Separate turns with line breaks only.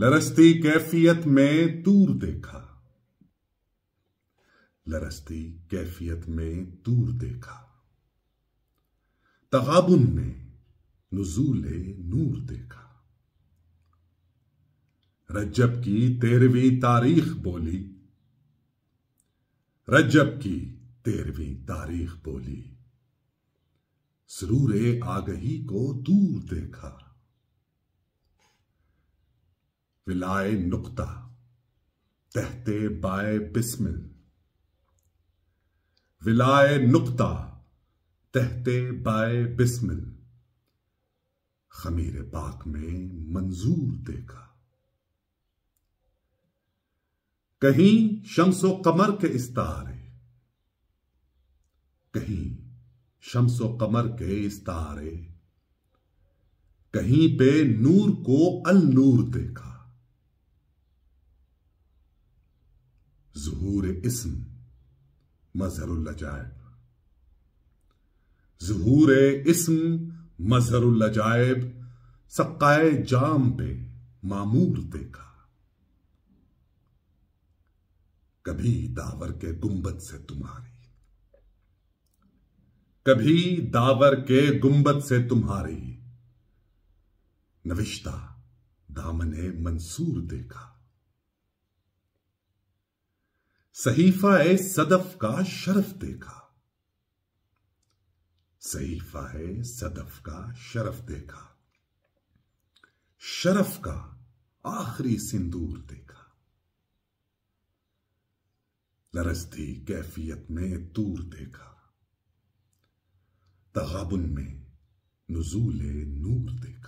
लरसती कैफियत में दूर देखा लरसती कैफियत में दूर देखा तगाबुन में नजूल नूर देखा रज्जब की तेरहवीं तारीख बोली रज्जब की तेरहवीं तारीख बोली सरूर आगही को दूर देखा विलाय नुक्ता तहते बाय बिस्मिल विलाय नुक्ता तहते बाय बिस्मिल खमीर पाक में मंजूर देखा कहीं शमसो कमर के इस्तारे कहीं शमसो कमर के इस्तारे कहीं पे नूर को अल नूर देखा जहूर इसम मजहरुल्लजायब जहूर इसम मजहरुल्लजायब सक्काए जाम पे मामूर देखा कभी दावर के गुंबद से तुम्हारी कभी दावर के गुंबद से तुम्हारी नविश्ता दामने मंसूर देखा सहीफा है सदफ का शरफ देखा सहीफा है सदफ का शरफ देखा शरफ का आखिरी सिंदूर देखा लरजती कैफियत में दूर देखा तगाबुन में नजूल नूर देखा